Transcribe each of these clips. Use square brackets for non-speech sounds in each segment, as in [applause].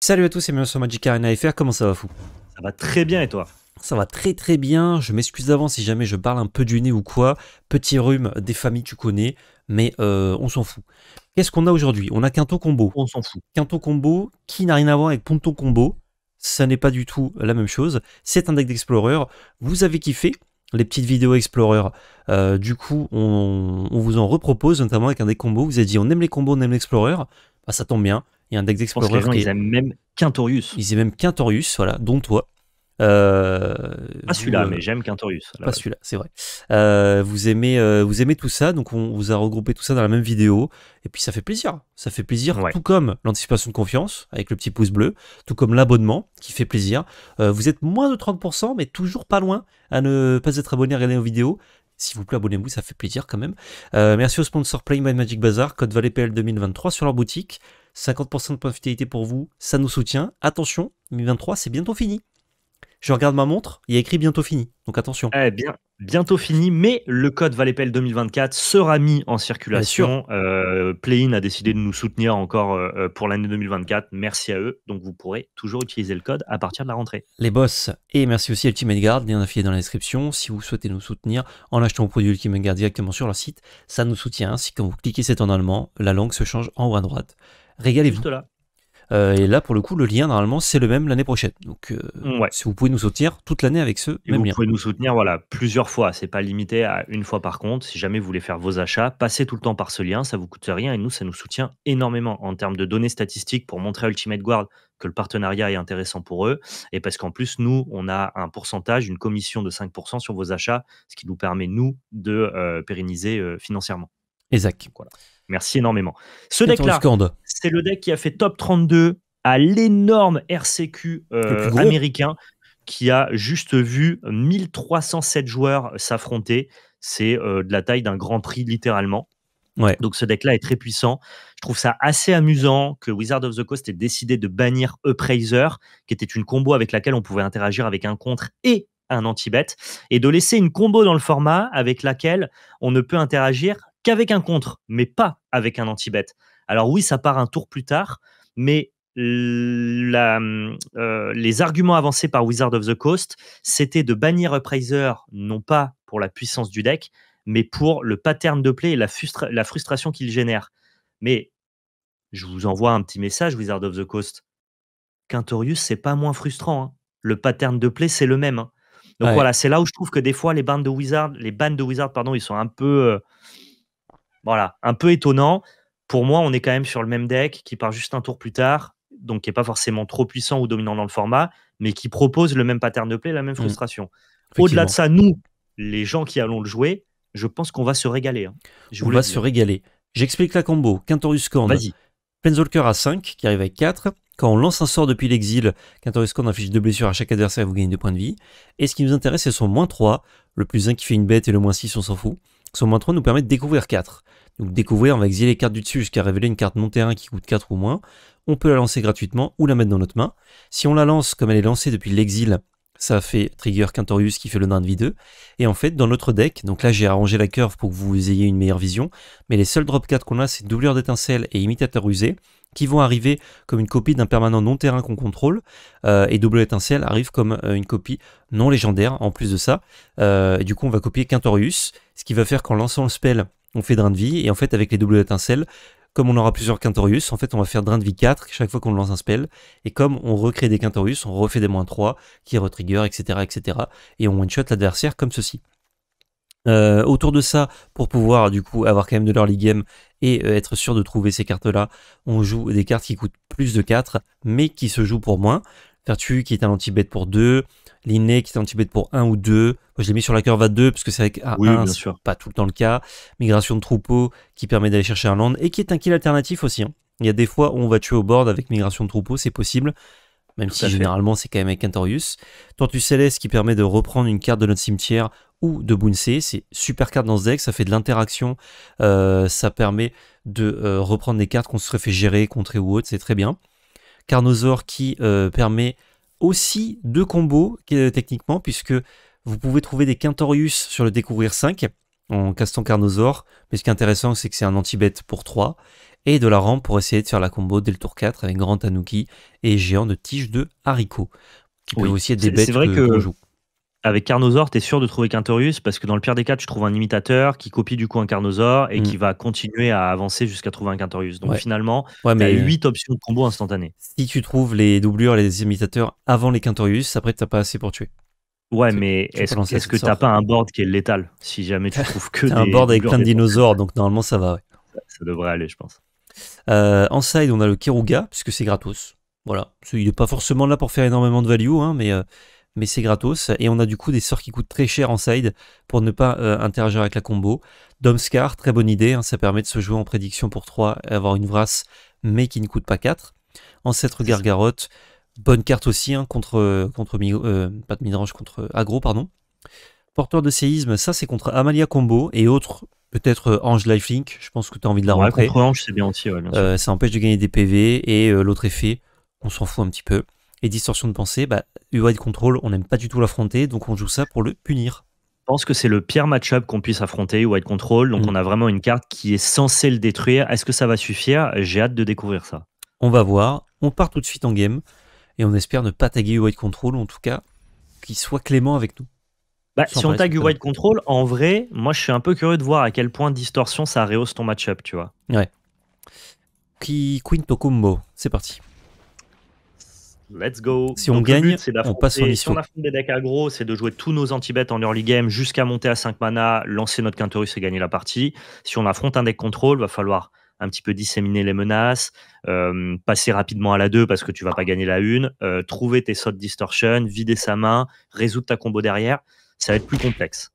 Salut à tous et bienvenue sur Magic Arena FR, comment ça va fou Ça va très bien et toi Ça va très très bien, je m'excuse d'avance si jamais je parle un peu du nez ou quoi, petit rhume des familles tu connais, mais euh, on s'en fout. Qu'est-ce qu'on a aujourd'hui On a Quinto Combo. On s'en fout. Quinto Combo qui n'a rien à voir avec Ponto Combo, ça n'est pas du tout la même chose, c'est un deck d'explorer, vous avez kiffé les petites vidéos Explorer. Euh, du coup, on, vous en repropose, notamment avec un deck combo, Vous avez dit on aime les combos, on aime l'Explorer. Bah, ça tombe bien et un deck Explorer. Gens, ils aiment même Quintorius. Ils aiment même Quintorius, voilà, dont toi. Euh, pas celui-là, euh, mais j'aime Quintorius. Pas celui-là, c'est vrai. Euh, vous, aimez, vous aimez tout ça, donc on vous a regroupé tout ça dans la même vidéo. Et puis ça fait plaisir. Ça fait plaisir, tout comme l'anticipation de confiance avec le petit pouce bleu, tout comme l'abonnement qui fait plaisir. vous êtes moins de 30%, mais toujours pas loin à ne pas être abonné à regarder nos vidéos. S'il vous plaît, abonnez-vous, ça fait plaisir quand même. merci au sponsor Play by Magic Bazaar, code PL 2023 sur leur boutique. 50% de profitabilité pour vous, ça nous soutient. Attention, 2023, c'est bientôt fini. Je regarde ma montre, il y a écrit bientôt fini, donc attention. Eh bien, bientôt fini, mais le code Valépel 2024 sera mis en circulation. Euh, Playin a décidé de nous soutenir encore euh, euh, pour l'année 2024, merci à eux, donc vous pourrez toujours utiliser le code à partir de la rentrée. Les boss, et merci aussi à Ultimate Guard, lien affilié dans la description, si vous souhaitez nous soutenir en achetant vos produits Ultimate Guard directement sur leur site, ça nous soutient, si quand vous cliquez cet en allemand, la langue se change en haut à droite. Régalez-vous. Euh, et là, pour le coup, le lien, normalement, c'est le même l'année prochaine. Donc, euh, mm, si vous pouvez nous soutenir toute l'année avec ce même lien. Vous pouvez nous soutenir voilà, plusieurs fois. c'est pas limité à une fois par compte. Si jamais vous voulez faire vos achats, passez tout le temps par ce lien. Ça vous coûte rien et nous, ça nous soutient énormément en termes de données statistiques pour montrer à Ultimate Guard que le partenariat est intéressant pour eux. Et parce qu'en plus, nous, on a un pourcentage, une commission de 5% sur vos achats, ce qui nous permet, nous, de euh, pérenniser financièrement. Exact. Voilà. Merci énormément. Ce deck-là, c'est le deck qui a fait top 32 à l'énorme RCQ euh, américain qui a juste vu 1307 joueurs s'affronter. C'est euh, de la taille d'un grand prix littéralement. Donc ce deck-là est très puissant. Je trouve ça assez amusant que Wizard of the Coast ait décidé de bannir Appraiser, qui était une combo avec laquelle on pouvait interagir avec un contre et un anti-bet, et de laisser une combo dans le format avec laquelle on ne peut interagir qu'avec un contre, mais pas avec un anti-bet. Alors oui, ça part un tour plus tard, mais euh, les arguments avancés par Wizard of the Coast, c'était de bannir Upraiser, non pas pour la puissance du deck, mais pour le pattern de play et la, la frustration qu'il génère. Mais je vous envoie un petit message, Wizard of the Coast. Quintorius, c'est pas moins frustrant. Hein. Le pattern de play, c'est le même. Hein. Donc voilà, c'est là où je trouve que des fois, les bandes de Wizard, les bandes de Wizard, pardon, ils sont un peu. Euh, voilà, un peu étonnant. Pour moi, on est quand même sur le même deck qui part juste un tour plus tard, donc qui n'est pas forcément trop puissant ou dominant dans le format, mais qui propose le même pattern de play, la même mm. frustration. Au-delà de ça, nous, les gens qui allons le jouer, je pense qu'on va se régaler. Hein. on va se hein. régaler. J'explique la combo. Quintorus Corn. Vas-y. à 5, qui arrive avec 4. Quand on lance un sort depuis l'exil, Quintorus Corn inflige 2 blessures à chaque adversaire et vous gagnez 2 points de vie. Et ce qui nous intéresse, c'est son moins 3. Le plus 1 qui fait une bête et le moins 6, on s'en fout. Son moins 3 nous permet de découvrir 4. Donc découvrir, on va exiler les cartes du dessus jusqu'à révéler une carte non terrain qui coûte 4 ou moins. On peut la lancer gratuitement ou la mettre dans notre main. Si on la lance comme elle est lancée depuis l'exil, ça fait trigger Quintorius qui fait le nain de vie 2. Et en fait, dans notre deck, donc là j'ai arrangé la curve pour que vous ayez une meilleure vision, mais les seuls drop 4 qu'on a, c'est Doubleur d'étincelle et Imitateur usé, qui vont arriver comme une copie d'un permanent non terrain qu'on contrôle, euh, et Double étincelle arrive comme euh, une copie non légendaire en plus de ça. Euh, et du coup, on va copier Quintorius, ce qui va faire qu'en lançant le spell, on fait drain de vie, et en fait avec les doubles étincelles, comme on aura plusieurs Quintorius, en fait on va faire drain de vie 4 chaque fois qu'on lance un spell, et comme on recrée des Quintorius, on refait des moins 3 qui retrigger, etc., etc., et on one-shot l'adversaire comme ceci. Euh, autour de ça, pour pouvoir du coup avoir quand même de l'early game et euh, être sûr de trouver ces cartes-là, on joue des cartes qui coûtent plus de 4, mais qui se jouent pour moins. Vertu qui est un anti-bet pour 2, Linné qui est en Tibet pour 1 ou 2. Moi, je l'ai mis sur la curve à 2 parce que c'est vrai qu'à 1, pas tout le temps le cas. Migration de troupeau, qui permet d'aller chercher un land et qui est un kill alternatif aussi. Hein. Il y a des fois où on va tuer au board avec migration de troupeau, c'est possible. Même si généralement c'est quand même avec Cantorius. Tortue Céleste qui permet de reprendre une carte de notre cimetière ou de Bunsei. C'est super carte dans ce deck, ça fait de l'interaction, euh, ça permet de euh, reprendre des cartes qu'on se serait fait gérer, contrer ou autre, c'est très bien. Carnosaur qui euh, permet aussi deux combos euh, techniquement, puisque vous pouvez trouver des Quintorius sur le Découvrir 5 en castant Carnosaur, mais ce qui est intéressant c'est que c'est un anti-bête pour 3, et de la rampe pour essayer de faire la combo dès le tour 4 avec Grand Tanuki et Géant de Tige de Haricot, qui aussi être des bêtes vrai que, je joue avec Carnosaur, tu es sûr de trouver Quintorius parce que dans le pire des cas, tu trouves un imitateur qui copie du coup un Carnosaur et qui mm. va continuer à avancer jusqu'à trouver un Quintorius. Donc finalement, ouais, tu 8 options de combo instantanées. Si tu trouves les doublures, les imitateurs avant les Quintorius, après, t'as pas assez pour tuer. Ouais, mais est-ce que tu pas un board qui est létal si jamais tu trouves que. [laughs] Des un board avec plein de dinosaures, donc normalement ça va. Ça, devrait aller, je pense. Euh, en side, on a le Keruga, puisque c'est gratos. Voilà, il n'est pas forcément là pour faire énormément de value, hein, mais. Euh, mais c'est gratos. Et on a du coup des sorts qui coûtent très cher en side pour ne pas euh, interagir avec la combo. Domscar, très bonne idée, hein, ça permet de se jouer en prédiction pour 3 et avoir une vrasse, mais qui ne coûte pas 4. Ancêtre Gargarotte, bonne carte aussi hein, contre, contre euh, pas de midrange, contre agro pardon. Porteur de séisme, ça c'est contre Amalia Combo et autres peut-être euh, Ange Lifelink, je pense que tu as envie de la ouais, Contre Ange, c'est bien aussi. ça empêche de gagner des PV et l'autre effet, on s'en fout un petit peu. Et distorsion de pensée, bah, White Control, on n'aime pas du tout l'affronter, donc on joue ça pour le punir. Je pense que c'est le pire matchup qu'on puisse affronter, White Control. Donc, mm. on a vraiment une carte qui est censée le détruire. Est-ce que ça va suffire J'ai hâte de découvrir ça. On va voir. On part tout de suite en game. Et on espère ne pas taguer White Control, en tout cas, qu'il soit clément avec nous. Bah, si on tague White Control, en vrai, moi, je suis un peu curieux de voir à quel point distorsion ça rehausse ton matchup up tu vois. Ouais. Qui Queen combo C'est parti. Let's go. Si on gagne, on passe Si on affronte des decks aggro, c'est de jouer tous nos anti-bêtes en early game jusqu'à monter à 5 mana, lancer notre Quintorus et gagner la partie. Si on affronte un deck contrôle, va falloir un petit peu disséminer les menaces, euh, passer rapidement à la 2 parce que tu vas pas gagner la 1, euh, trouver tes sauts distortion, vider sa main, résoudre ta combo derrière. Ça va être plus complexe.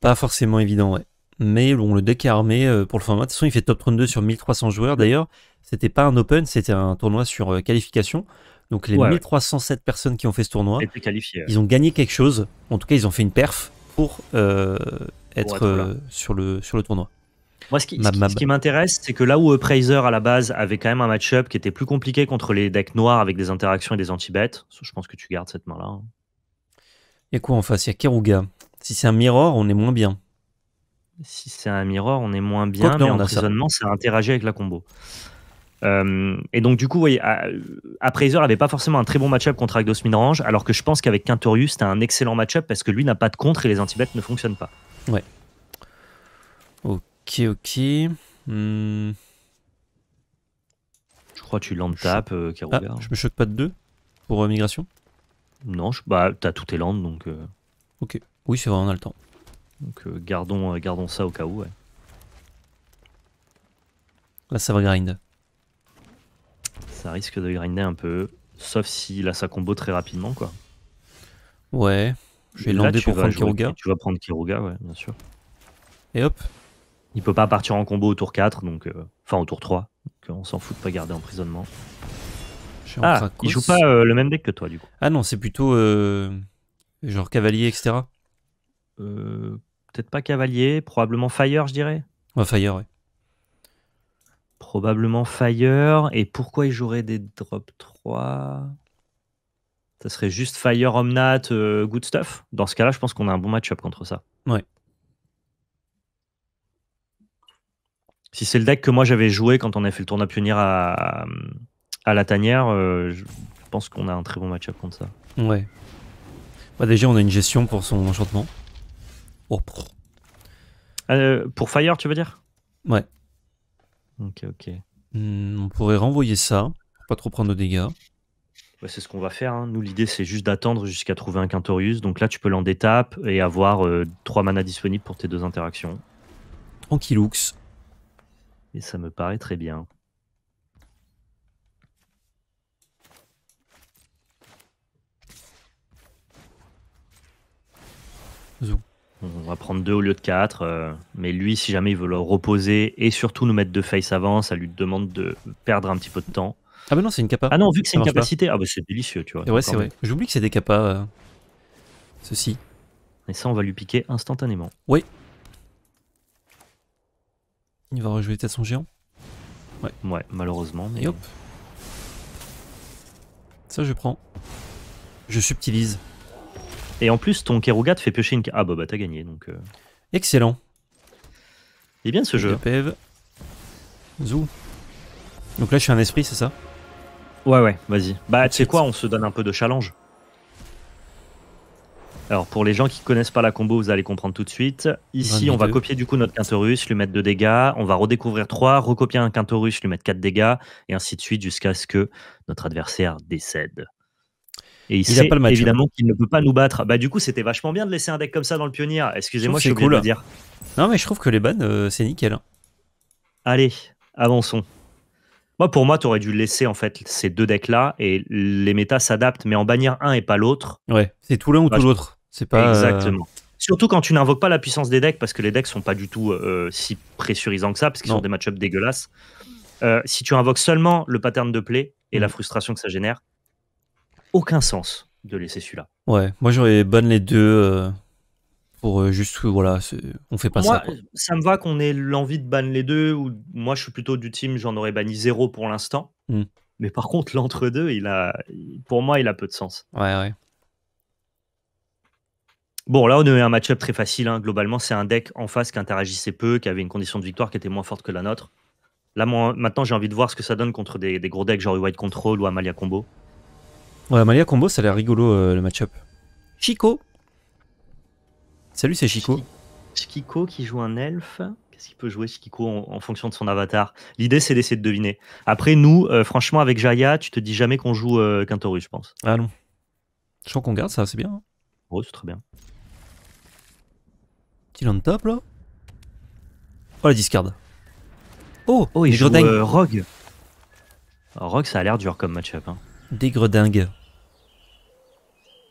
Pas forcément évident, Mais bon, le deck est armé euh, pour le format. De toute façon, il fait top 32 sur 1300 joueurs. D'ailleurs, c'était pas un open, c'était un tournoi sur qualification. Donc les 1307 personnes qui ont fait ce tournoi, ils ont gagné quelque chose. En tout cas, ils ont fait une perf pour euh, être, euh, sur, le, sur le tournoi. Moi, ce qui, m'intéresse, c'est que là où Appraiser euh, à la base avait quand même un match-up qui était plus compliqué contre les decks noirs avec des interactions et des anti-bêtes, je pense que tu gardes cette main-là. Et hein. quoi en face Il y a Keruga. Si c'est un mirror, on est moins bien. Si c'est un mirror, on est moins bien, mais en prisonnement, ça. ça interagit avec la combo. Euh, et donc, du coup, voyez, Appraiser avait pas forcément un très bon matchup contre Agdos Minrange, alors que je pense qu'avec Quintorius, c'était un excellent matchup parce que lui n'a pas de contre et les antibêtes ne fonctionnent pas. Ouais. Ok, ok. Hmm. Je crois que tu land tapes, euh, ah, je me choque pas de deux pour euh, migration Non, je, bah, t'as tout tes landes, donc. Ok. Oui, c'est vrai, on a le temps. Donc, gardons, gardons ça au cas où, ouais. Là, ça va grind ça risque de grinder un peu. Sauf s'il a sa combo très rapidement, quoi. Ouais. Je vais lander pour prendre Kiruga. Tu vas prendre Kiruga, ouais, bien sûr. Et hop. Il peut pas partir en combo au tour 4, donc. Euh, enfin, au tour 3. Donc euh, on s'en fout de pas garder emprisonnement. Ah, il joue pas euh, le même deck que toi, du coup. Ah non, c'est plutôt. genre cavalier, etc. Peut-être pas cavalier, probablement fire, je dirais. Ouais, fire, ouais. Probablement Fire. Et pourquoi il jouerait des drop 3 Ça serait juste Fire, Omnat, euh, Good Stuff. Dans ce cas-là, je pense qu'on a un bon match-up contre ça. Ouais. Si c'est le deck que moi j'avais joué quand on a fait le tournoi pionnier à, la tanière, euh, je pense qu'on a un très bon match-up contre ça. Ouais. Bah, déjà, on a une gestion pour son enchantement. Oh. Euh, pour Fire, tu veux dire Ouais. Ok, ok. Hmm, on pourrait renvoyer ça, pour pas trop prendre de dégâts. c'est ce qu'on va faire. Hein. Nous, l'idée, c'est juste d'attendre jusqu'à trouver un Quintorius. Donc là, tu peux l'en d'étape et avoir euh, trois 3 manas disponibles pour tes deux interactions. Tranquilux. Et ça me paraît très bien. On va prendre deux au lieu de quatre. Euh, mais lui, si jamais il veut le reposer et surtout nous mettre de face avant, ça lui demande de perdre un petit peu de temps. Ah bah non, c'est une capa. Ah non, vu que c'est une capacité, ah bah c'est délicieux, tu vois. ouais, c'est vrai. J'oublie que c'est des capas. Euh, ceci. Et ça, on va lui piquer instantanément. Oui. Il va rejouer tête être son géant. Ouais. Ouais, malheureusement. Mais... Et hop. Ça, je prends. Je subtilise. Et en plus, ton Keruga fait piocher une. Ah bah, bah, t'as gagné donc. Euh... Excellent. Et bien ce jeu. E Zou. Donc là, je suis un esprit, c'est ça Ouais, ouais, vas-y. Bah, tu sais quoi, on se donne un peu de challenge. Alors, pour les gens qui connaissent pas la combo, vous allez comprendre tout de suite. Ici, on va copier du coup notre Quintorus, lui mettre 2 dégâts. On va redécouvrir 3, recopier un Quintorus, lui mettre 4 dégâts, et ainsi de suite jusqu'à ce que notre adversaire décède. Et il, pas hein. évidemment qu'il ne peut pas nous battre. Bah, du coup, c'était vachement bien de laisser un deck comme ça dans le pionnier. Excusez-moi, je, cool. de le dire. Non, mais je trouve que les bannes, euh, c'est nickel. Hein. Allez, avançons. Moi, pour moi, tu aurais dû laisser en fait ces deux decks-là et les méta s'adaptent, mais en bannir un et pas l'autre. Ouais, c'est tout l'un ou tout l'autre. C'est pas. Euh, Exactement. Surtout quand tu n'invoques pas la puissance des decks, parce que les decks sont pas du tout euh, si pressurisants que ça, parce qu'ils sont des match-ups dégueulasses. si tu invoques seulement le pattern de play et la mm. frustration que ça génère, aucun sens de laisser celui-là. Ouais, moi j'aurais ban les deux euh, pour euh, juste voilà, on fait pas ça. Ça me va qu'on ait l'envie de ban les deux ou moi je suis plutôt du team j'en aurais banni zéro pour l'instant. Hmm. Mais par contre l'entre-deux, il a pour moi il a peu de sens. Ouais ouais. Bon, là, on a eu un match-up très facile. Hein. Globalement, c'est un deck en face qui interagissait peu, qui avait une condition de victoire qui était moins forte que la nôtre. Là, maintenant, j'ai envie de voir ce que ça donne contre des, des gros decks genre White Control ou Amalia Combo. Ouais, Malia combo, ça a l'air rigolo euh, le match-up. Chico Salut, c'est Chico. Chico qui joue un elfe. Qu'est-ce qu'il peut jouer Chico en, fonction de son avatar L'idée, c'est d'essayer de deviner. Après, nous, euh, franchement, avec Jaya, tu te dis jamais qu'on joue Quintorus, euh, je pense. Ah non. Je crois qu'on garde ça, c'est bien. Oh, c'est très bien. Petit on top là. Oh la discard. Oh, oh il joue Rogue. Rogue, ça a l'air dur comme match-up. Hein. Des gredingues.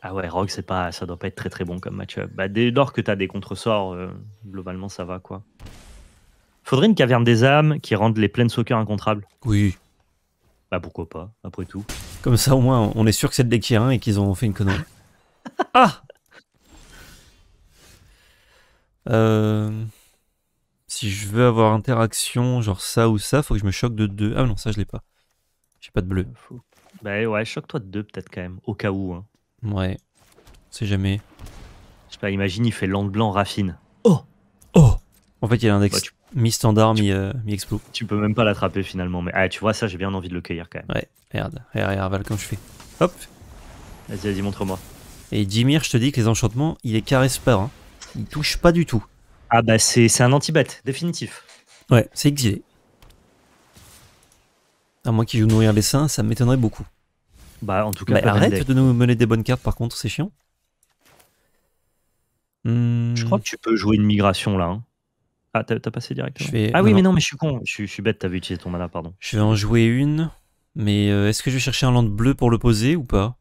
Ah ouais, Rogue, c'est pas, ça doit pas être très très bon comme match-up. Bah, dès lors que t'as des contresorts, sorts euh, globalement ça va quoi. Faudrait une caverne des âmes qui rende les soccer incontrables. Oui. Bah pourquoi pas, après tout. Comme ça au moins on est sûr que c'est de et qu'ils ont fait une connerie. [laughs] ah euh, Si je veux avoir interaction, genre ça ou ça, faut que je me choque de deux. Ah non, ça je l'ai pas. J'ai pas de bleu. Bah ouais, choque-toi de deux peut-être quand même, au cas où. Hein. Ouais. C'est jamais. Je sais pas, imagine, il fait land blanc raffine. Oh Oh En fait, il y a l'index bah, mi-standard, mi-explo. Euh, tu peux même pas l'attraper finalement. Mais ah, tu vois, ça, j'ai bien envie de le cueillir quand même. Ouais, regarde, regarde, regarde Val, je fais. Hop Vas-y, vas-y, montre-moi. Et Dimir, je te dis que les enchantements, il les caresse pas. Hein. Il touche pas du tout. Ah bah, c'est un anti bête définitif. Ouais, c'est exilé. À moi qui joue nourrir les seins, ça m'étonnerait beaucoup. Bah, en tout cas, arrête de nous mener des bonnes cartes, par contre, c'est chiant. Hmm. Je crois que tu peux jouer une migration là. Hein. Ah, t'as passé direct. Ah oui, mais non, mais je suis con. Je, suis bête, t'avais utilisé ton mana, pardon. Je vais en jouer une. Mais euh, est-ce que je vais chercher un land bleu pour le poser ou pas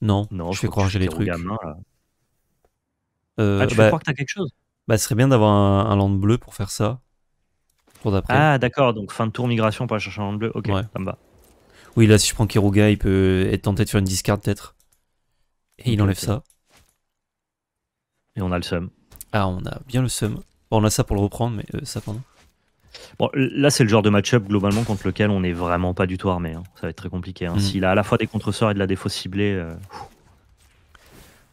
Non. Non, je, fais vais croire que j'ai les trucs. Euh, ah, tu bah crois que t'as quelque chose Bah, ce serait bien d'avoir un, land bleu pour faire ça. Pour d'après. Ah, d'accord. Donc fin de tour migration, pas chercher un land bleu. Ok, ça me va. Oui, là, si je prends Kiruga, il peut être tenté de faire une discard, peut-être. Et il enlève ça. Et on a le sum. Ah, on a bien le sum. Bon, on a ça pour le reprendre, mais euh, ça pendant. Bon, là, c'est le genre de match-up globalement contre lequel on n'est vraiment pas du tout armé. Hein. Ça va être très compliqué. Hein. Hmm. S'il a à la fois des contre-sorts et de la défaut ciblée. Euh,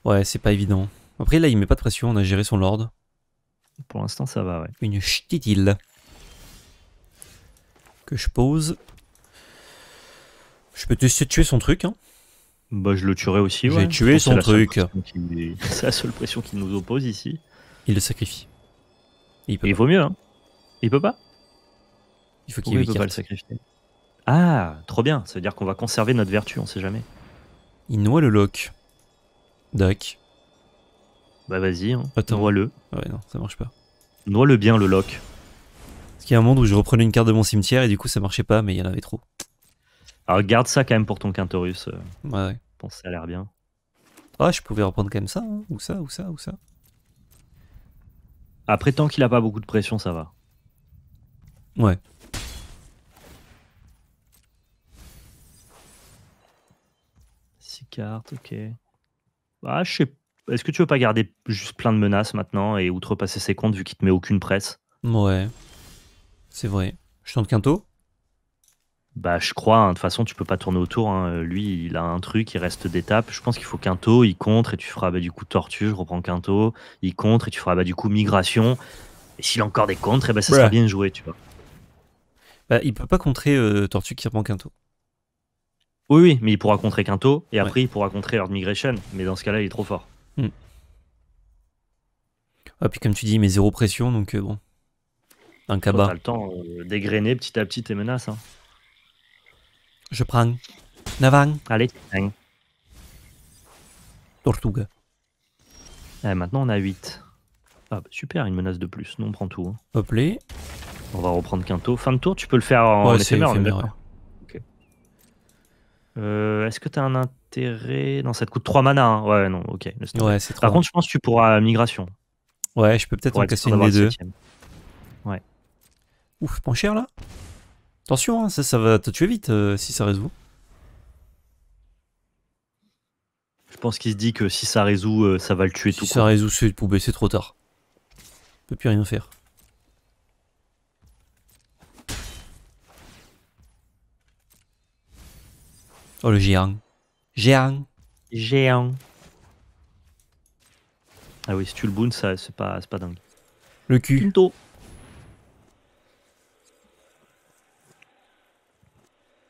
ouais, c'est pas évident. Après, là, il met pas de pression. On a géré son Lord. Pour l'instant, ça va, ouais. Une île. Que je pose. Je peux te tuer son truc. Hein. Bah, je le tuerai aussi. J'ai vais tué son truc. [laughs] C'est la seule pression qui nous oppose ici. Il le sacrifie. il, peut vaut mieux. Hein. Il peut pas. Il faut qu'il ne pas le sacrifier. Ah, trop bien. Ça veut dire qu'on va conserver notre vertu. On sait jamais. Il noie le lock. Dac. Bah vas-y. Hein. Noie-le. Ouais, non, ça marche pas. Noie-le bien le lock. Parce qu'il y a un monde où je reprenais une carte de mon cimetière et du coup ça marchait pas, mais il y en avait trop. Alors garde ça quand même pour ton Quintorus. Euh, ouais, Je pense que ça a l'air bien. Ah, je pouvais reprendre quand même ça, hein, ou ça, ou ça, ou ça. Après, tant qu'il a pas beaucoup de pression, ça va. Ouais. Six cartes, ok. Ah, je sais Est-ce que tu veux pas garder juste plein de menaces maintenant et outrepasser ses comptes vu qu'il te met aucune presse Ouais. C'est vrai. Je tente quinto bah, je crois. Hein, de toute façon, tu peux pas tourner autour. Hein. Lui, il a un truc, il reste d'étape Je pense qu'il faut quinto, il contre et tu feras bah, du coup tortue. Je reprends quinto, il contre et tu feras bah, du coup migration. Et s'il a encore des contres, et eh bah, ben, ça sera bien joué, tu vois. Bah, il peut pas contrer euh, tortue qui reprend quinto. Oui, oui, mais il pourra contrer quinto et après il pourra contrer de Migration. Mais dans ce cas-là, il est trop fort. Hmm. Ah, puis comme tu dis, mais zéro pression, donc euh, bon. Un cabas. le temps euh, dégrainer petit à petit tes menaces. Hein. Je prends. Navang. Allez, Tortuga. Eh, maintenant on a 8. Ah, bah, super, une menace de plus. Nous on prend tout. Hein. On va reprendre Quinto. Fin de tour, tu peux le faire en ouais, Est euh, Est-ce que tu as un intérêt Non, ça te coûte 3 mana. Hein. Ouais, non, ok. Ouais, Par contre, je pense que tu pourras euh, migration. Ouais, je peux peut-être en casser une des deux. Ouais. Ouf, pas cher là Attention, hein, ça, ça va te tuer vite euh, si ça résout. Je pense qu'il se dit que si ça résout, euh, ça va le tuer si tout Si ça résout, c'est pour baisser trop tard. ne peut plus rien faire. Oh le géant. Géant. Géant. Ah oui, si tu le boon, ça c'est pas, pas dingue. Le cul.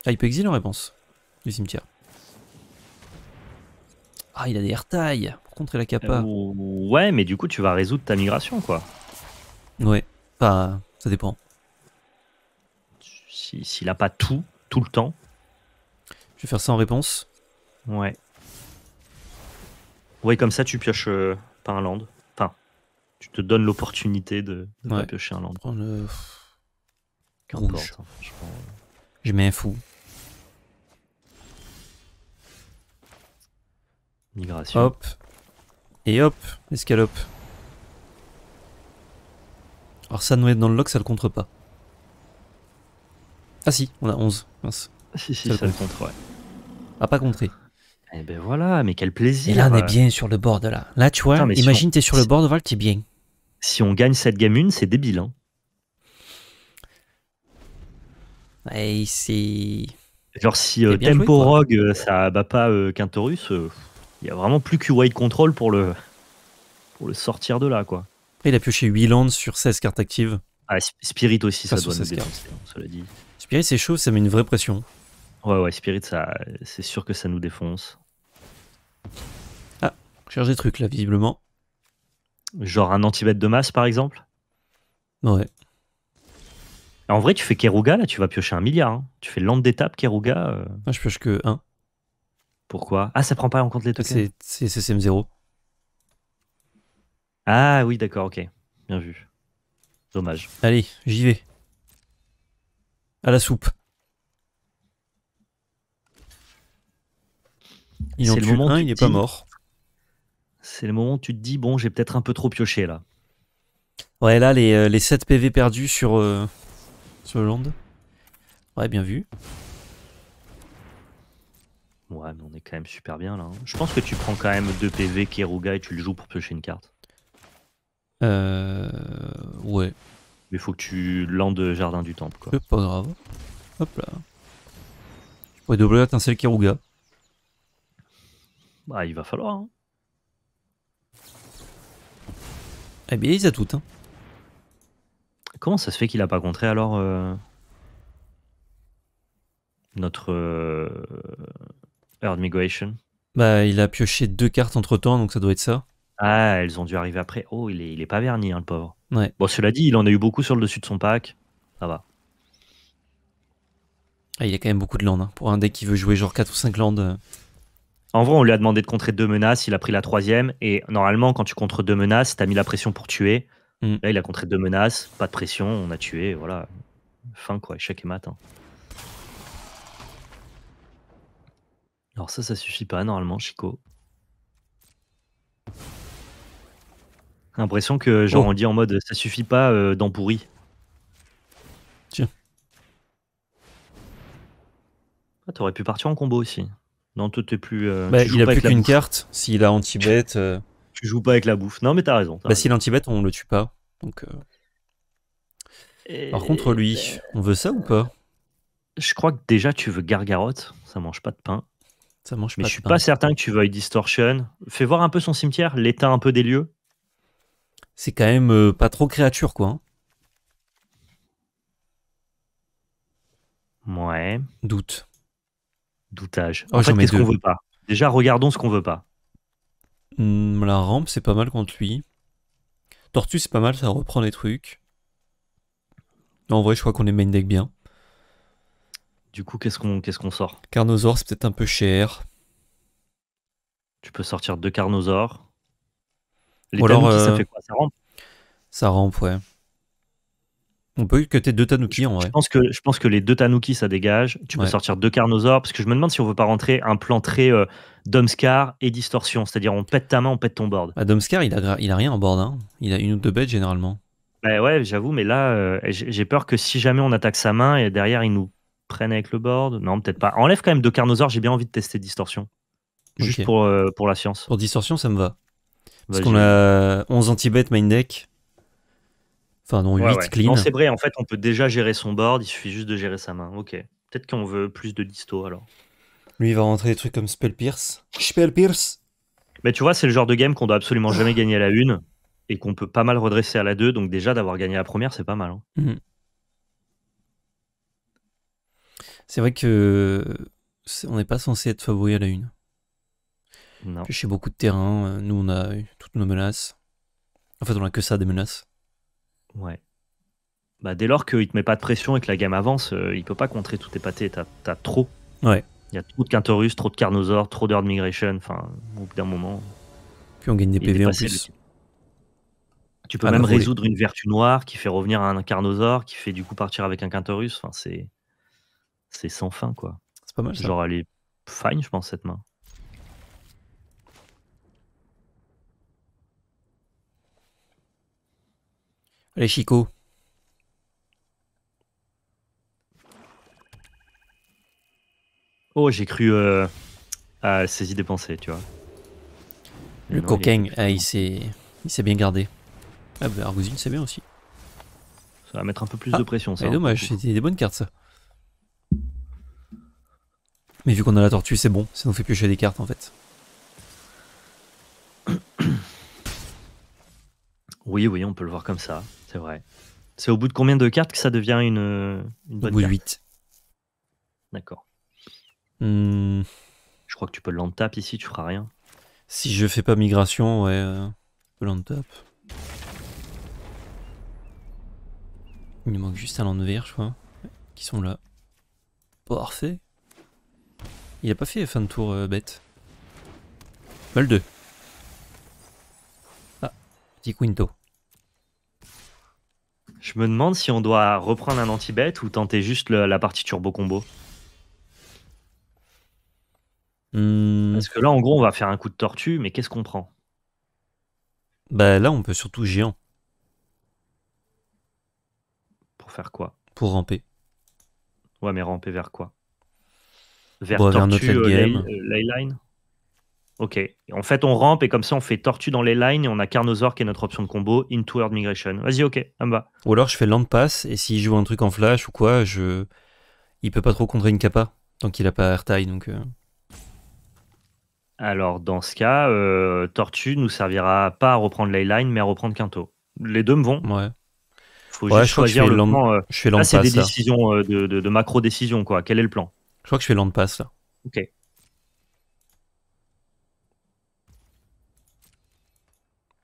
Ah, il peut exiler en réponse du cimetière. Ah, il a des taille pour contrer la capa. Euh, ouais, mais du coup, tu vas résoudre ta migration, quoi. Ouais, Pas. ça dépend. S'il a pas tout, tout le temps. Je vais faire ça en réponse. Ouais. Ouais, comme ça, tu pioches par euh, pas un land. Enfin, tu te donnes l'opportunité de, piocher un land. je mets un fou. Hop. Et hop, escalope. Alors ça, nous nous, dans le lock, ça le contre pas. Ah si, on a 11. Mince. Si, si, ça, le contre, ouais. Ah, pas contré. Eh ben voilà, mais quel plaisir. Et là, on est bien sur le board, là. Là, tu vois, imagine, t'es sur le board, Val, t'es bien. Si on gagne cette gamme 1, c'est débile, hein. c'est... Genre si euh, Tempo Rogue euh, ça bat pas euh, Quintorus, il n'y a vraiment plus que Wide Control pour le, pour le sortir de là. quoi. il a pioché 8 lands sur 16 cartes actives. Ah, Spirit aussi, ça doit nous défoncer, cela dit. Spirit, c'est chaud, ça met une vraie pression. Ouais, ouais, Spirit, c'est sûr que ça nous défonce. Ah, on cherche des trucs là, visiblement. Genre un anti de masse, par exemple Ouais. En vrai, tu fais Keruga, là, tu vas piocher un milliard. Hein. Tu fais land d'étape, Keruga. Euh. Ah, je pioche que 1. Pourquoi Ah, ça prend pas en compte les tokens C'est CCM0. Ah oui, d'accord, ok. Bien vu. Dommage. Allez, j'y vais. À la soupe. Il en tue il n'est pas mort. C'est le moment où tu te dis, bon, j'ai peut-être un peu trop pioché là. Ouais, là, les, 7 euh, PV perdus euh, sur, le Land. Ouais, bien vu. Ouais, mais on est quand même super bien là. Hein. Je pense que tu prends quand même 2 PV Keruga et tu le joues pour piocher une carte. Euh. Ouais. Mais faut que tu landes Jardin du Temple quoi. pas grave. Hop là. Ouais, double doubler Keruga. Bah, il va falloir. Hein. Eh bien, ils a toutes. Hein. Comment ça se fait qu'il a pas contré alors euh, notre. Euh, Earth Migration Bah, il a pioché deux cartes entre temps, donc ça doit être ça. Ah, elles ont dû arriver après. Oh, il est, il est pas verni, hein, le pauvre. Bon, cela dit, il en a eu beaucoup sur le dessus de son pack. Ça va. Ah, il a quand même beaucoup de landes. Hein. Pour un deck qui veut jouer genre 4 ou 5 landes. Euh. En vrai, on lui a demandé de contrer deux menaces, il a pris la troisième. Et normalement, quand tu contres deux menaces, t'as mis la pression pour tuer. Mm. Là, il a contré deux menaces, pas de pression, on a tué, voilà. Fin quoi, Chaque et matin. Hein. Alors ça, ça suffit pas normalement, Chico. L'impression que genre oh. on dit en mode ça suffit pas euh, d'en pourri. Tiens. Ah, t'aurais pu partir en combo aussi. Non, toi t'es plus. Euh, bah, il a plus qu'une carte. S'il a anti bête euh, Tu joues pas avec la bouffe. Non, mais t'as raison. bah, s'il a anti-bet, on le tue pas. Donc, Par contre, lui, bah, on veut ça ou pas Je crois que déjà tu veux gargarotte, ça mange pas de pain. Ça Mais je suis pas certain que tu veuilles Distortion. Fais voir un peu son cimetière, l'état un peu des lieux. C'est quand même euh, pas trop créature, quoi. Hein. Ouais. Doute. Doutage. Oh, ce veut pas Déjà, regardons ce qu'on veut pas. Hmm, la rampe, c'est pas mal contre lui. Tortue, c'est pas mal, ça reprend les trucs. En vrai, je crois qu'on est main deck bien. Du coup, qu'est-ce qu'on sort Carnosaur, c'est peut-être un peu cher. Tu peux sortir deux Carnosaur. Les Ou alors, ça euh, fait quoi Ça rampe Ça rampe, ouais. On peut que tes deux tanouki, en vrai. Je pense, que, je pense que les deux tanouki ça dégage. Tu peux sortir deux Carnosaur Parce que je me demande si on veut pas rentrer un plan très euh, Domscar et Distorsion. C'est-à-dire, on pète ta main, on pète ton board. Bah, Domscar, il a, il a rien en board. Hein. Il a une ou deux bêtes généralement. Bah ouais, j'avoue, mais là, euh, j'ai peur que si jamais on attaque sa main, et derrière, il nous prennent avec le board. Non, peut-être pas. Enlève quand même de Carnosaur, j'ai bien envie de tester Distorsion. Juste pour, euh, pour la science. Pour Distorsion, ça me va. Parce qu'on a 11 anti-bet main deck. Enfin, non, 8 clean. Non, c'est vrai, en fait, on peut déjà gérer son board, il suffit juste de gérer sa main. Ok. Peut-être qu'on veut plus de disto alors. Lui, il va rentrer des trucs comme Spell Pierce. Spell Pierce Mais tu vois, c'est le genre de game qu'on doit absolument jamais gagner à la une et qu'on peut pas mal redresser à la deux. Donc, déjà, d'avoir gagné à la première, c'est pas mal. Hein. Hmm. C'est vrai que on n'est pas censé être favori à la une. Non. Chez beaucoup de terrains, euh, nous on a toutes nos menaces. En fait, on a que ça des menaces. Ouais. Bah, dès lors qu'il te met pas de pression et que la gamme avance, euh, il peut pas contrer tes pâtés. T'as as trop. Ouais. Il y a trop de Quintorus, trop de Carnosaur, trop de Migration. Enfin, au bout d'un moment. Puis on gagne des PV en plus. Tu peux ah, même résoudre une vertu noire qui fait revenir un Carnosaur, qui fait du coup partir avec un Quintorus. Enfin, c'est c'est sans fin, quoi. C'est pas mal. Ça. Genre, elle est fine, je pense, cette main. Allez, Chico. Oh, j'ai cru euh, à saisir des pensées, tu vois. Le Kokeng, ah, il, s'est s'est bien gardé. Ah bah, Argousine, c'est bien aussi. Ça va mettre un peu plus ah, de pression, ça. C'est hein, dommage, c'était des bonnes cartes, ça. Mais vu qu'on a la tortue, c'est bon, ça nous fait piocher des cartes en fait. Oui, oui, on peut le voir comme ça, c'est vrai. C'est au bout de combien de cartes que ça devient une, une bonne au bout 8. D'accord. Hmm. Je crois que tu peux le land tap ici, tu feras rien. Si je fais pas migration, ouais, euh, land tap. Il manque juste un land vert, je crois, qui sont là. Parfait. Il a pas fait fin de tour euh, bête. Mal 2. Ah, petit Quinto. Je me demande si on doit reprendre un anti-bête ou tenter juste la partie turbo combo. Hmm. Parce que là, en gros, on va faire un coup de tortue, mais qu'est-ce qu'on prend Bah là, on peut surtout géant. Pour faire quoi Pour ramper. Ouais, mais ramper vers quoi vers Tortue euh, euh, Ok. En fait, on rampe et comme ça, on fait Tortue dans les lines et on a Carnosaur qui est notre option de combo, Into Earth Migration. Vas-y, ok, en Ou alors, je fais Land Pass et s'il joue un truc en flash ou quoi, je... il peut pas trop contrer une capa tant qu'il a pas airtime. Donc, euh. Alors, dans ce cas, Tortue nous servira pas à reprendre line mais à reprendre Quinto. Les deux me vont. Ouais. Faut je choisir le plan. Je fais Là, c'est des décisions de, macro-décisions, quoi. Quel est le plan je crois que je fais land passe, là. Ok.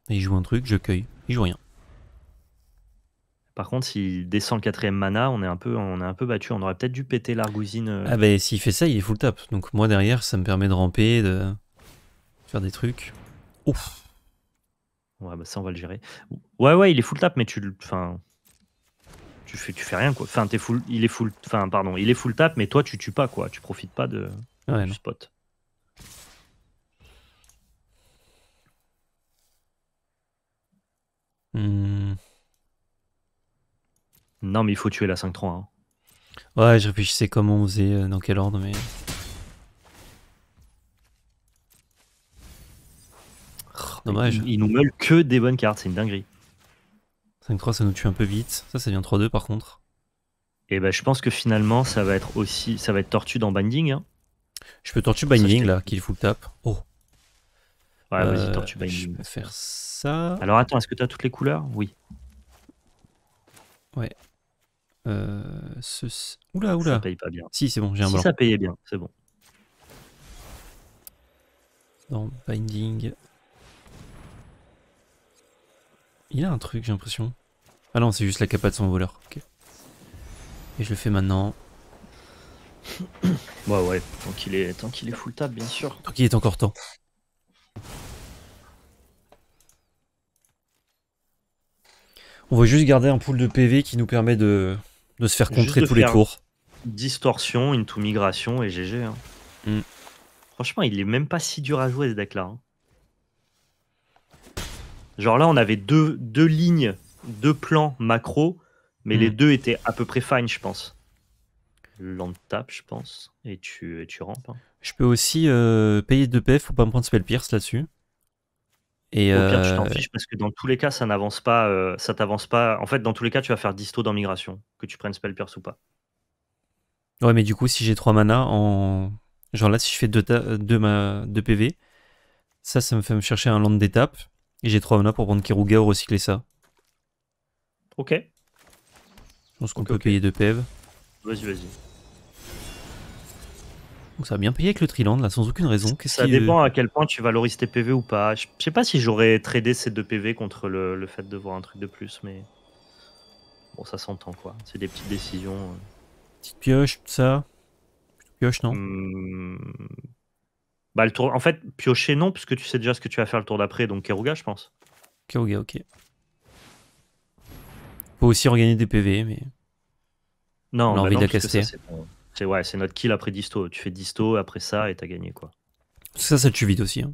il joue un truc, je cueille. Il joue rien. Par contre, s'il descend le quatrième mana, on est un peu, on est un peu battu. On aurait peut-être dû péter l'argousine. Euh. Ah bah s'il fait ça, il est full tap. Donc moi derrière, ça me permet de ramper, de faire des trucs. Ouf. Ouais bah ça on va le gérer. Ouais ouais, il est full tap, mais tu, enfin, tu fais, tu fais rien quoi. Enfin, es full, il est full, enfin pardon, il est full tap, mais toi tu tues pas quoi, tu profites pas de spot. Hmm. Non, mais il faut tuer la 5-3. Hein. Ouais, je sais comment on faisait, euh, dans quel ordre, mais. Oh, Dommage. Il, nous meule que des bonnes cartes, c'est une dinguerie. 5-3, ça nous tue un peu vite. Ça, ça vient 3-2 par contre. Et eh bah ben, je pense que finalement, ça va être aussi. Ça va être tortue dans Binding. Hein. Je peux tortue Binding là, qu'il le tap. Oh. Ouais, vas-y, euh, tortue Binding. Je peux faire ça. Alors attends, est-ce que t'as toutes les couleurs Oui. Ouais. Euh, ce... Oula, oula. Ça paye pas bien. Si, c'est bon, j'ai un si ça payait bien, c'est bon. Dans Binding, il a un truc, j'ai l'impression. Ah non, c'est juste la capa de son voleur. Et je le fais maintenant. [coughs] ouais, ouais, tant qu'il est, tant qu'il est full table, bien sûr. Tant qu'il est encore temps. On va juste garder un pool de PV qui nous permet de, se faire contrer tous les tours. Distorsion, into migration et GG. Hein. Mm. Franchement, il est même pas si dur à jouer ce deck là. Hein. Genre là, on avait deux, deux lignes, deux plans macro, mais les hmm. deux étaient à peu près fine, je pense. Land tape, je pense, et tu, tu rampes. Hein. Je peux aussi euh, payer 2 PF, faut pas me prendre spell pierce là-dessus. Et Au pire, t'en euh, parce que dans tous les cas, ça n'avance pas. Euh, ça t'avance pas. En fait, dans tous les cas, tu vas faire disto dans migration, que tu prennes spell pierce ou pas. Ouais, mais du coup, si j'ai 3 mana en. Genre là, si je fais 2 deux, PV, ça, ça me fait me chercher un land d'étape. Et j'ai 3 mana pour prendre Kiruga ou recycler ça. Ok. Je pense qu'on peut payer 2 PV. E vas-y, vas-y. Donc ça a bien payé avec le Triland, là, sans aucune raison. Ça dépend à quel point tu valorises tes PV ou pas. Je sais pas si j'aurais tradé ces deux PV contre le, fait de voir un truc de plus, mais. Bon, ça s'entend, quoi. C'est des petites décisions. Euh. Petite pioche, tout ça. Pioche, non hmm. Bah, le tour... En fait, piocher, non, puisque tu sais déjà ce que tu vas faire le tour d'après, donc Keruga, je pense. Keruga, ok. Faut aussi regagner des PV, mais. Non, on a bah envie de C'est notre kill après Disto. Tu fais Disto, après ça, et t'as gagné, quoi. Ça, ça tue vite aussi. Hein.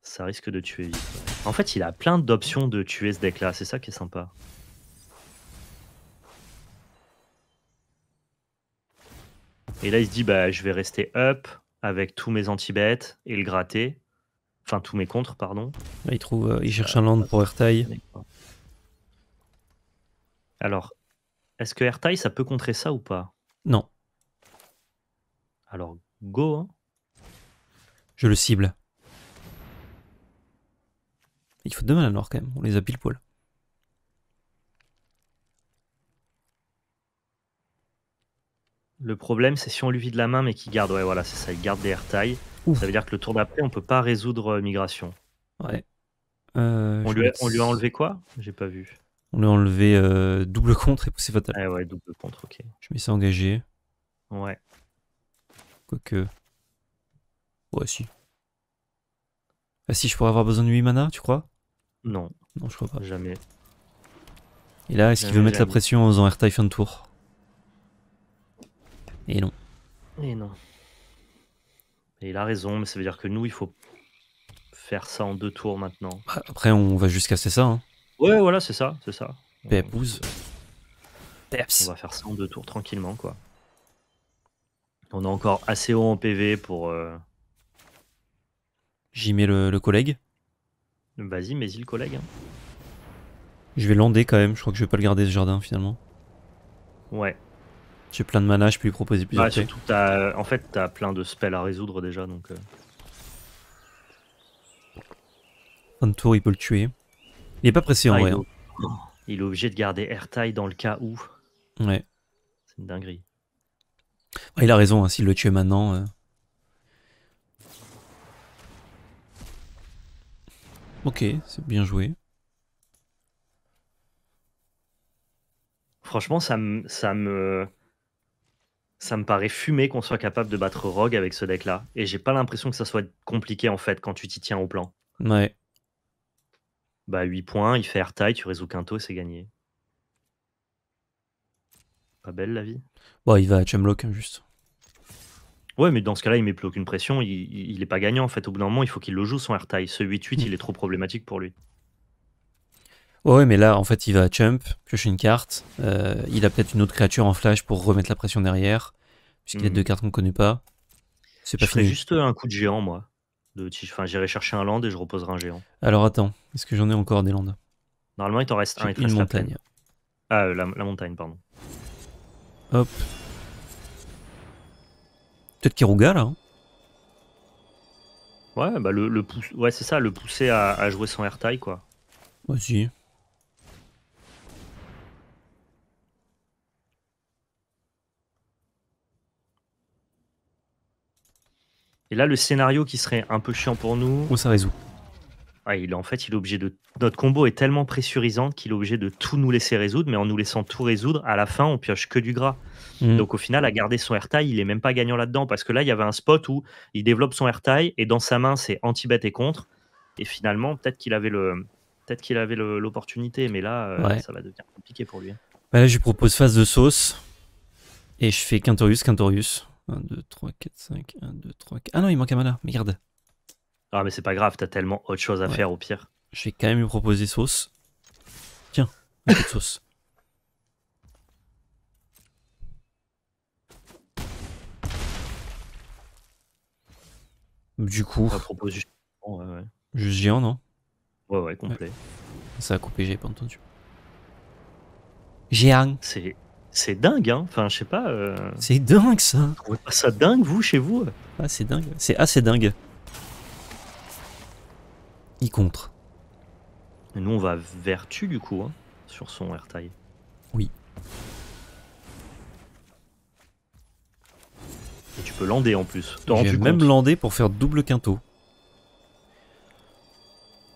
Ça risque de tuer vite. En fait, il a plein d'options de tuer ce deck-là, c'est ça qui est sympa. Et là, il se dit, bah, je vais rester up, avec tous mes anti-bêtes et le gratter. Enfin, tous mes contres, pardon. Il, trouve, euh, il euh, cherche un land pour Airtail. Alors, est-ce que Airtail, ça peut contrer ça ou pas Non. Alors, go. Hein. Je le cible. Il faut deux à noir quand même, on les a pile poil. Le problème, c'est si on lui vide la main, mais qu'il garde, ouais, voilà, c'est ça, il garde des Ça veut dire que le tour d'après, on peut pas résoudre euh, migration. Ouais. Euh, on, lui a, enlevé quoi J'ai pas vu. On lui a enlevé euh, double contre et poussé fatal. Ah ouais, double contre, ok. Je mets ça engagé. Ouais. Quoique. Ouais, si. Ah si, je pourrais avoir besoin de 8 mana, tu crois Non. Non, je crois pas. Jamais. Et là, est-ce qu'il veut mettre la pression en faisant airtime fin de tour et non. Et non. Et il a raison, mais ça veut dire que nous, il faut faire ça en deux tours maintenant. Bah, après, on va jusqu'à c'est ça. Hein. Ouais, voilà, c'est ça, c'est ça. Pépouze. On va faire ça en deux tours tranquillement, quoi. On a encore assez haut en PV pour. Euh, J'y mets le, collègue. Vas-y, mets-y le collègue. Hein. Je vais lander quand même, je crois que je vais pas le garder ce jardin finalement. Ouais, j'ai plein de mana, je peux lui proposer plusieurs. Ah, en fait, t'as plein de spells à résoudre déjà, donc. Euh. Un tour, il peut le tuer. Il est pas pressé en ah, vrai. Hein. Il, est obligé de garder airtime dans le cas où. Ouais. C'est une dinguerie. il a raison, hein, s'il le tuait maintenant. Euh. Ok, c'est bien joué. Franchement, ça Ça me ça me paraît fumé qu'on soit capable de battre Rogue avec ce deck-là. Et j'ai pas l'impression que ça soit compliqué en fait quand tu t'y tiens au plan. Ouais. Bah 8 points, il fait air-tie, tu résous Quinto et c'est gagné. Pas belle la vie. Bon, il va à Chumlock hein, juste. Ouais, mais dans ce cas-là, il met plus aucune pression, il, est pas gagnant en fait. Au bout d'un moment, il faut qu'il le joue son taille. Ce 8-8, hmm. il est trop problématique pour lui. Ouais, mais là, en fait, il va chump, piocher une carte. Euh, il a peut-être une autre créature en flash pour remettre la pression derrière, puisqu'il y a hmm. deux cartes qu'on ne connaît pas. C'est pas je ferais juste euh, un coup de géant, moi. De... Enfin, j'irai chercher un land et je reposerai un géant. Alors attends, est-ce que j'en ai encore des landes Normalement, il t'en reste un. Il une montagne. ah, euh, la, montagne, pardon. Hop. Peut-être Kiruga, là hein. Ouais, bah le, le ouais c'est ça, le pousser à, jouer son air quoi. Vas-y. Et là, le scénario qui serait un peu chiant pour nous. Où ça résout ah, il, En fait, il obligé de... notre combo est tellement pressurisant qu'il est obligé de tout nous laisser résoudre, mais en nous laissant tout résoudre, à la fin, on pioche que du gras. Mm. Donc au final, à garder son airtail il est même pas gagnant là-dedans, parce que là, il y avait un spot où il développe son airtail et dans sa main, c'est anti-bet et contre. Et finalement, peut-être qu'il avait le, peut-être qu'il avait l'opportunité, mais là, euh, ça va devenir compliqué pour lui. Bah là, je lui propose phase de sauce. Et je fais Quintorius, Quintorius. 1, 2, 3, 4, 5, 1, 2, 3, 4. Ah non, il manque un mana, merde. Ah, mais c'est pas grave, t'as tellement autre chose à faire au pire. Je vais quand même lui proposer sauce. Tiens, un peu de [laughs] sauce. Du coup. Oh, Juste géant, non Ouais, ouais, complet. Ça a coupé, j'ai pas entendu. Géant. C'est c'est dingue, hein. Enfin, je sais pas. Euh, c'est dingue ça. Vous pas ça dingue, vous, chez vous Ah, c'est dingue. C'est assez dingue. Il contre. nous, on va vertu du coup, hein, sur son taille. Oui. Et tu peux lander en plus. Tu peux même lander pour faire double quinto.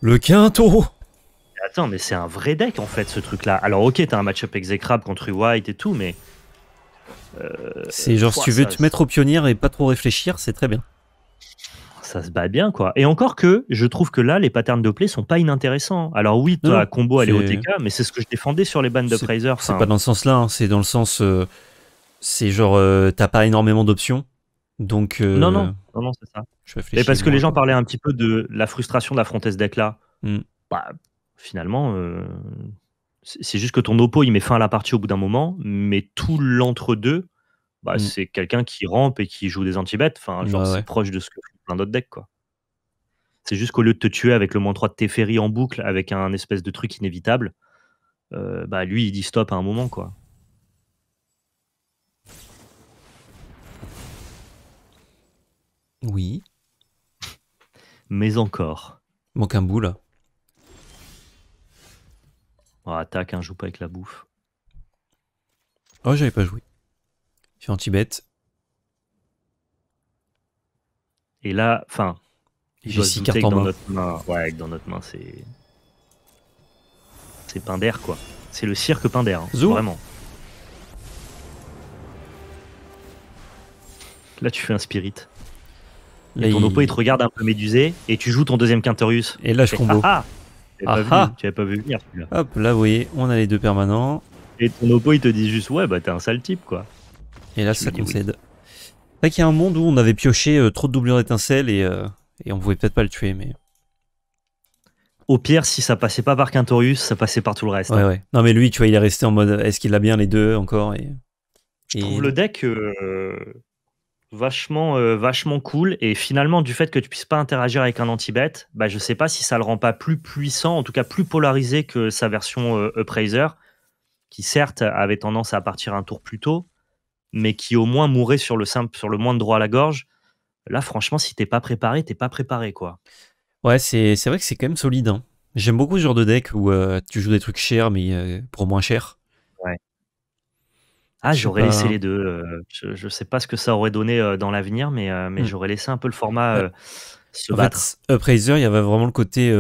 Le quinto attends, mais c'est un vrai deck en fait ce truc-là. Alors ok, t'as un match-up exécrable contre White et tout, mais... Euh, c'est genre si tu veux te mettre au pionnier et pas trop réfléchir, c'est très bien. Ça se bat bien quoi. Et encore que je trouve que là, les patterns de play sont pas inintéressants. Alors oui, toi combo aller au mais c'est ce que je défendais sur les de prizer. C'est pas dans le sens-là, hein. c'est dans le sens... Euh, c'est genre, euh, t'as pas énormément d'options. Donc non, non, non, non c'est ça. Je mais parce que les gens parlaient un petit peu de la frustration la ce deck-là. Hmm. Bah, finalement, euh, c'est juste que ton oppo, il met fin à la partie au bout d'un moment, mais tout l'entre-deux, bah, mm. c'est quelqu'un qui rampe et qui joue des anti-bêtes. Enfin, bah c'est proche de ce que font plein d'autres decks, quoi. C'est juste qu'au lieu de te tuer avec le moins 3 de tes en boucle, avec un espèce de truc inévitable, euh, bah lui, il dit stop à un moment, quoi. Oui. Mais encore. Manque un bout, là. Oh, attaque, hein, joue pas avec la bouffe. Oh, j'avais pas joué. Je suis anti-bête. Et là, enfin. J'ai 6 cartes en Notre main. Ouais, dans notre main, c'est. C'est pain d'air, quoi. C'est le cirque pain d'air. Hein, vraiment. Là, tu fais un spirit. Là, et ton il te regarde un peu médusé et tu joues ton deuxième Quinterus. Et là, je combo. ah, ah ah tu n'avais pas vu venir. Hop, là, vous voyez, on a les deux permanents. Et ton oppo, il te dit juste, ouais, bah t'es un sale type, quoi. Et là, ça concède. Là C'est qu'il y a un monde où on avait pioché euh, trop de doublures d'étincelles et, euh, et on pouvait peut-être pas le tuer, mais. Au pire, si ça passait pas par Quintorius, ça passait par tout le reste. Ouais, ouais. Non, mais lui, tu vois, il est resté en mode est-ce qu'il a bien les deux encore et... Je trouve le deck. Euh vachement, euh, vachement cool. Et finalement, du fait que tu puisses pas interagir avec un anti-bet, bah, je sais pas si ça le rend pas plus puissant, en tout cas plus polarisé que sa version euh, qui certes avait tendance à partir un tour plus tôt, mais qui au moins mourait sur le simple, sur le moins de droit à la gorge. Là, franchement, si t'es pas préparé, t'es pas préparé, quoi. Ouais, c'est vrai que c'est quand même solide. Hein. J'aime beaucoup ce genre de deck où euh, tu joues des trucs chers, mais euh, pour moins cher. Ah, j'aurais laissé les deux. Euh, je sais pas ce que ça aurait donné euh, dans l'avenir, mais, euh, mais mmh. j'aurais laissé un peu le format sur se en Upraiser, il y avait vraiment le côté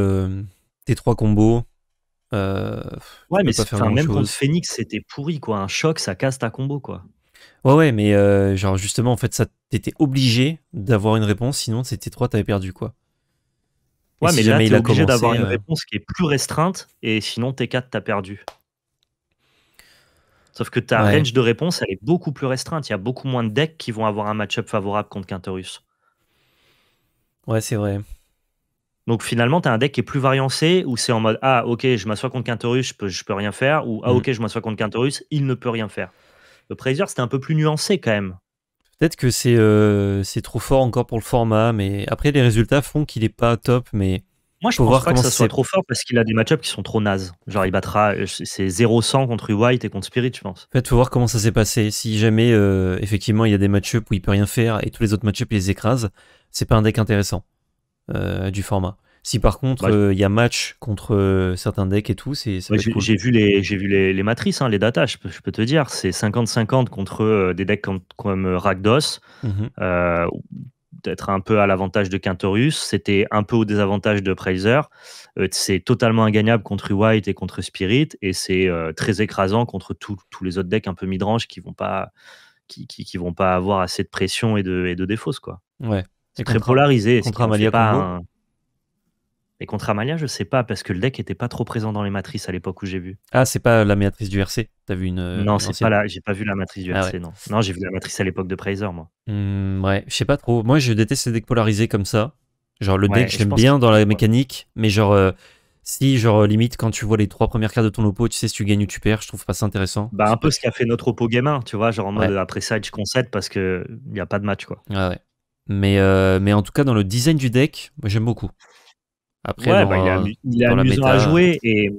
T3 combo, ouais, mais même contre Phoenix, c'était pourri, quoi. Un choc, ça casse ta combo, quoi. Ouais, ouais, mais genre justement, en fait, ça t'étais obligé d'avoir une réponse, sinon c'était 3, t'avais perdu, quoi. Ouais, mais là, t'es obligé d'avoir une réponse qui est plus restreinte, et sinon T4, t'as perdu. Sauf que ta range de réponse, elle est beaucoup plus restreinte. Il y a beaucoup moins de decks qui vont avoir un match-up favorable contre Quinterus. Ouais, c'est vrai. Donc finalement, tu as un deck qui est plus variancé, où c'est en mode Ah, ok, je m'assois contre Quinterus, je peux, je peux rien faire, ou Ah, mm. ok, je m'assois contre Quinterus, il ne peut rien faire. Le Praiser, c'était un peu plus nuancé quand même. Peut-être que c'est euh, c'est trop fort encore pour le format, mais après, les résultats font qu'il n'est pas top, mais moi, je pense voir pas que ça soit trop fort parce qu'il a des matchups qui sont trop nazes. Genre, il battra, euh, c'est 0-100 contre White et contre Spirit, je pense. En fait, faut voir comment ça s'est passé. Si jamais, euh, effectivement, il y a des matchups où il peut rien faire et tous les autres matchups, il les écrase, c'est pas un deck intéressant euh, du format. Si par contre, bah, il y a match contre certains decks et tout, c'est. j'ai vu les, j'ai vu les, matrices, hein, les datas, je peux, te dire. C'est 50-50 contre des decks comme, Ragdos. Mmh être un peu à l'avantage de Quintorus, c'était un peu au désavantage de Praiser. Euh, c'est totalement ingagnable contre White et contre Spirit, et c'est euh, très écrasant contre tous les autres decks un peu midrange qui vont pas qui, vont pas avoir assez de pression et de, de défauts. Quoi. Ouais. C'est très polarisé. c'est un... Et contre Amalia, je sais pas, parce que le deck était pas trop présent dans les matrices à l'époque où j'ai vu. Ah, c'est pas la matrice du RC T'as vu une. Euh, non, c'est pas j'ai pas vu la matrice du ah RC, non. Non, j'ai vu la matrice à l'époque de Praiser, moi. Mmh, ouais, je sais pas trop. Moi, je déteste les decks polarisés comme ça. Genre, le deck, j'aime bien dans la mécanique, mais genre, euh, si, genre, euh, limite, quand tu vois les trois premières cartes de ton oppo, tu sais si tu gagnes ou tu perds, je trouve pas ça intéressant. Bah, un peu ce qu'a fait notre oppo game tu vois, genre en mode après ça, je concède parce qu'il n'y a pas de match, quoi. Ouais, ah ouais. Mais, mais en tout cas, dans le design du deck, moi j'aime beaucoup. Après, ouais, bah, il, a, est, à jouer et,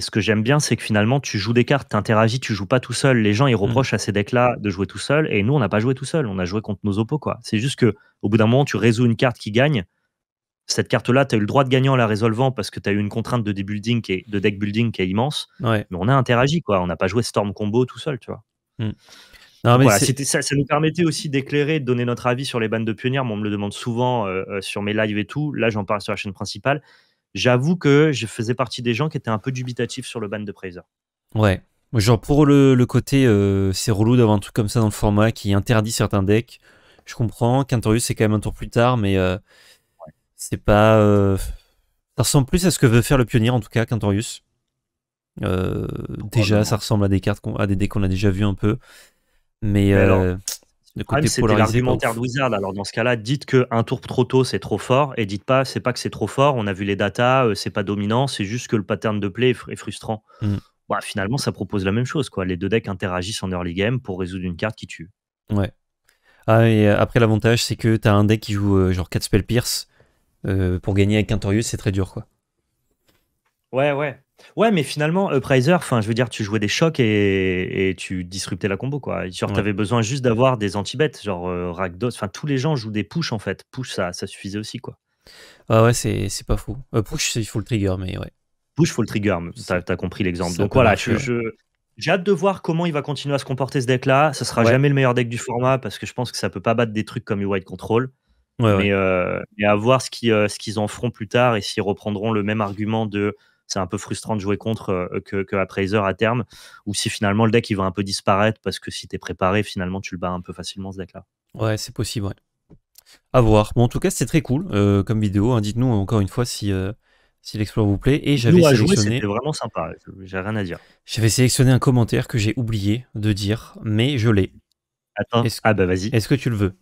ce que j'aime bien, c'est que finalement, tu joues des cartes, tu interagis, tu joues pas tout seul. Les gens, ils mm. reprochent à ces decks-là de jouer tout seul. Et nous, on n'a pas joué tout seul. On a joué contre nos oppos, C'est juste que au bout d'un moment, tu résous une carte qui gagne. Cette carte-là, tu as eu le droit de gagner en la résolvant parce que tu as eu une contrainte de, deck building qui est immense. Mais on a interagi, quoi. On n'a pas joué Storm Combo tout seul, tu vois. Mm. Non, ça, nous permettait aussi d'éclairer, de donner notre avis sur les bandes de pionnières. on me le demande souvent euh, euh, sur mes lives et tout. Là, j'en parle sur la chaîne principale. J'avoue que je faisais partie des gens qui étaient un peu dubitatifs sur le ban de Praiser. Ouais. Genre pour le, côté, euh, c'est relou d'avoir un truc comme ça dans le format qui interdit certains decks. Je comprends qu'Intorius, c'est quand même un tour plus tard, mais c'est pas. Ça ressemble plus à ce que veut faire le pionnier, en tout cas, qu'Intorius. déjà, ça hein. ressemble à des cartes, à des decks qu'on a déjà vu un peu. Mais, alors, euh, l'argumentaire de Wizard. Alors dans ce cas-là, dites qu'un tour trop tôt c'est trop fort et dites pas c'est pas que c'est trop fort. On a vu les datas, euh, c'est pas dominant, c'est juste que le pattern de play est, frustrant. Mmh. Bah, finalement, ça propose la même chose. Quoi. Les deux decks interagissent en early game pour résoudre une carte qui tue. Ouais. Ah, et euh, après, l'avantage, c'est que tu as un deck qui joue genre 4 spells pierce. pour gagner avec torieux c'est très dur. quoi. Ouais, ouais. Ouais, mais finalement, Upriser, enfin, je veux dire, tu jouais des chocs et, tu disruptais la combo, quoi. Genre, tu t'avais besoin juste d'avoir des anti-bêtes, genre euh, Enfin, tous les gens jouent des push, en fait. Push, ça, ça suffisait aussi, quoi. Ah ouais, c'est pas fou. Euh, push, il faut le trigger, mais ouais. Push, faut le trigger. T'as compris l'exemple. Donc voilà, J'ai hâte de voir comment il va continuer à se comporter ce deck-là. Ça sera jamais le meilleur deck du format parce que je pense que ça peut pas battre des trucs comme White Control. Euh, et mais, à voir ce qu'ils euh, qu'ils en feront plus tard et s'ils reprendront le même argument de c'est un peu frustrant de jouer contre euh, que, que Appraiser à terme, ou si finalement le deck il va un peu disparaître parce que si t'es préparé, finalement tu le bats un peu facilement ce deck-là. Ouais, c'est possible, ouais. À voir. Bon, en tout cas, c'était très cool euh, comme vidéo. Hein. Dites-nous encore une fois si, euh, si l'exploit vous plaît. Et j'avais sélectionné. C'était vraiment sympa. J'ai rien à dire. J'avais sélectionné un commentaire que j'ai oublié de dire, mais je l'ai. Attends. Ah bah vas-y. Est-ce que tu le veux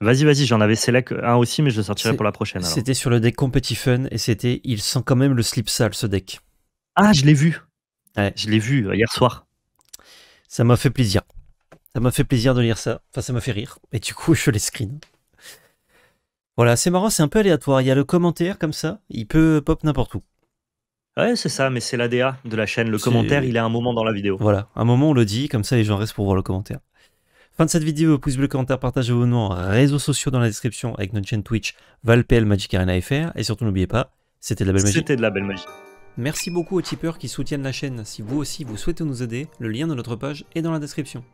Vas-y, vas-y, j'en avais select un aussi, mais je le sortirai pour la prochaine. C'était sur le deck Competition et c'était il sent quand même le slip sale ce deck. Ah, je l'ai vu. Je l'ai vu euh, hier soir. Ça m'a fait plaisir. Ça m'a fait plaisir de lire ça. Enfin, ça m'a fait rire. Et du coup, [laughs] je les screen. Voilà, c'est marrant, c'est un peu aléatoire. Il y a le commentaire comme ça, il peut pop n'importe où. Ouais, c'est ça, mais c'est l'ADA de la chaîne. Le commentaire, il est un moment dans la vidéo. Voilà, un moment on le dit, comme ça les gens restent pour voir le commentaire. Fin de cette vidéo, pouce bleu, commentaire, partagez vos noms, réseaux sociaux dans la description avec notre chaîne Twitch ValPL Magic Arena FR. Et surtout, n'oubliez pas, c'était de la belle magie. C'était de la belle magie. Merci beaucoup aux tipeurs qui soutiennent la chaîne. Si vous aussi vous souhaitez nous aider, le lien de notre page est dans la description.